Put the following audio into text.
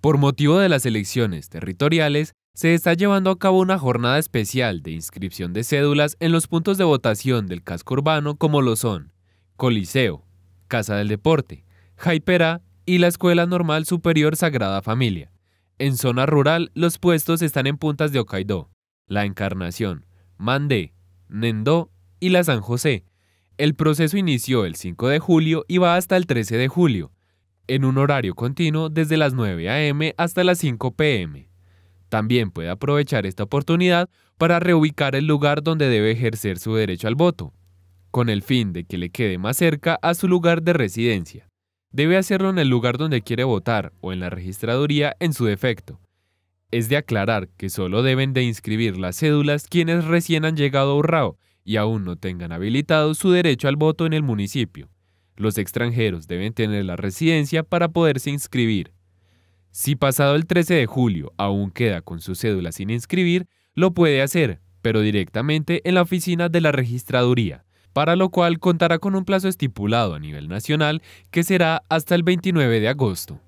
Por motivo de las elecciones territoriales, se está llevando a cabo una jornada especial de inscripción de cédulas en los puntos de votación del casco urbano como lo son Coliseo, Casa del Deporte, Jaiperá y la Escuela Normal Superior Sagrada Familia. En zona rural, los puestos están en Puntas de Ocaidó, La Encarnación, Mandé, Nendó y la San José. El proceso inició el 5 de julio y va hasta el 13 de julio en un horario continuo desde las 9 a.m. hasta las 5 p.m. También puede aprovechar esta oportunidad para reubicar el lugar donde debe ejercer su derecho al voto, con el fin de que le quede más cerca a su lugar de residencia. Debe hacerlo en el lugar donde quiere votar o en la registraduría en su defecto. Es de aclarar que solo deben de inscribir las cédulas quienes recién han llegado a Urrao y aún no tengan habilitado su derecho al voto en el municipio. Los extranjeros deben tener la residencia para poderse inscribir. Si pasado el 13 de julio aún queda con su cédula sin inscribir, lo puede hacer, pero directamente en la oficina de la registraduría, para lo cual contará con un plazo estipulado a nivel nacional que será hasta el 29 de agosto.